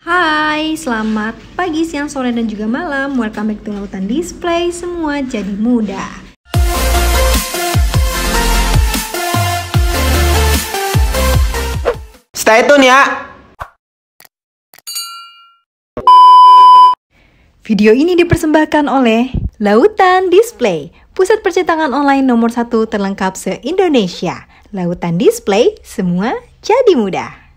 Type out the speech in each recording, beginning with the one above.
Hai, selamat pagi, siang, sore, dan juga malam. Welcome back to Lautan Display, semua jadi muda. Stay tune ya! Video ini dipersembahkan oleh Lautan Display, pusat percetakan online nomor satu terlengkap se-Indonesia. Lautan Display, semua jadi mudah.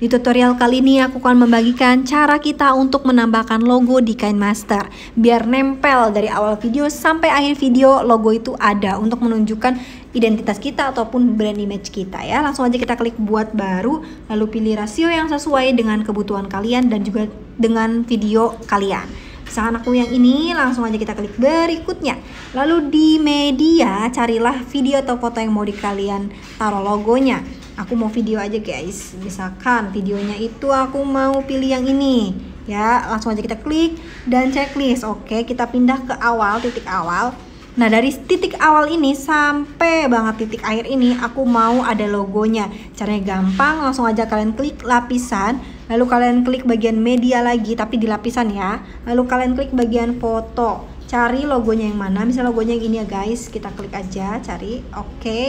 Di tutorial kali ini aku akan membagikan cara kita untuk menambahkan logo di kain master Biar nempel dari awal video sampai akhir video logo itu ada untuk menunjukkan identitas kita ataupun brand image kita ya Langsung aja kita klik buat baru lalu pilih rasio yang sesuai dengan kebutuhan kalian dan juga dengan video kalian Misalkan aku yang ini, langsung aja kita klik berikutnya. Lalu di media, carilah video atau foto yang mau di kalian taruh logonya aku mau video aja guys misalkan videonya itu aku mau pilih yang ini ya langsung aja kita klik dan checklist oke kita pindah ke awal titik awal Nah dari titik awal ini sampai banget titik akhir ini aku mau ada logonya Caranya gampang langsung aja kalian klik lapisan Lalu kalian klik bagian media lagi tapi di lapisan ya Lalu kalian klik bagian foto Cari logonya yang mana misalnya logonya yang ini ya guys Kita klik aja cari oke okay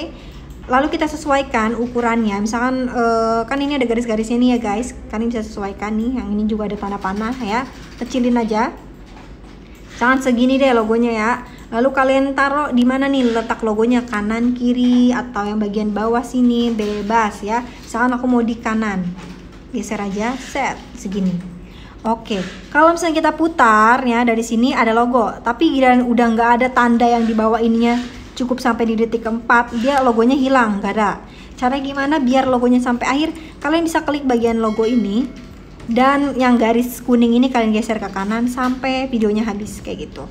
lalu kita sesuaikan ukurannya misalkan uh, kan ini ada garis-garisnya nih ya guys kan ini bisa sesuaikan nih yang ini juga ada panah-panah ya kecilin aja jangan segini deh logonya ya lalu kalian taruh di mana nih letak logonya kanan kiri atau yang bagian bawah sini bebas ya misalkan aku mau di kanan geser aja set segini Oke, kalau misalnya kita putar ya dari sini ada logo, tapi giliran udah nggak ada tanda yang di bawah ininya, cukup sampai di detik keempat dia logonya hilang gak ada cara gimana biar logonya sampai akhir kalian bisa klik bagian logo ini dan yang garis kuning ini kalian geser ke kanan sampai videonya habis kayak gitu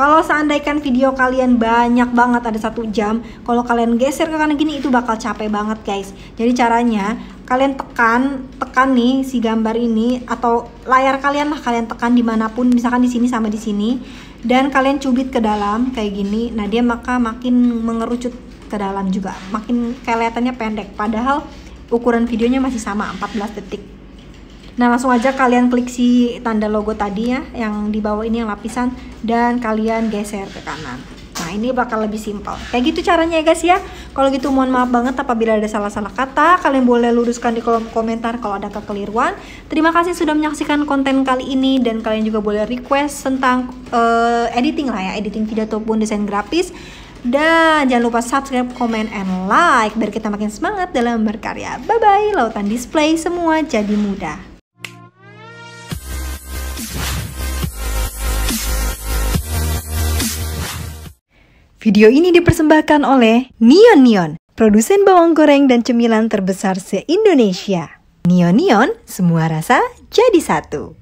kalau seandainya video kalian banyak banget ada satu jam, kalau kalian geser ke kanan gini itu bakal capek banget guys. Jadi caranya kalian tekan, tekan nih si gambar ini atau layar kalian lah kalian tekan dimanapun, misalkan di sini sama di sini, dan kalian cubit ke dalam kayak gini. Nah dia maka makin mengerucut ke dalam juga, makin kelihatannya pendek. Padahal ukuran videonya masih sama 14 detik. Nah, langsung aja kalian klik si tanda logo tadi ya, yang di bawah ini yang lapisan, dan kalian geser ke kanan. Nah, ini bakal lebih simpel. Kayak gitu caranya ya guys ya. Kalau gitu mohon maaf banget apabila ada salah-salah kata, kalian boleh luruskan di kolom komentar kalau ada kekeliruan. Terima kasih sudah menyaksikan konten kali ini, dan kalian juga boleh request tentang uh, editing lah ya, editing video ataupun desain grafis. Dan jangan lupa subscribe, comment, and like biar kita makin semangat dalam berkarya. Bye-bye, lautan display semua jadi mudah. Video ini dipersembahkan oleh Neon Neon, produsen bawang goreng dan cemilan terbesar se-Indonesia. Neon Neon, semua rasa jadi satu.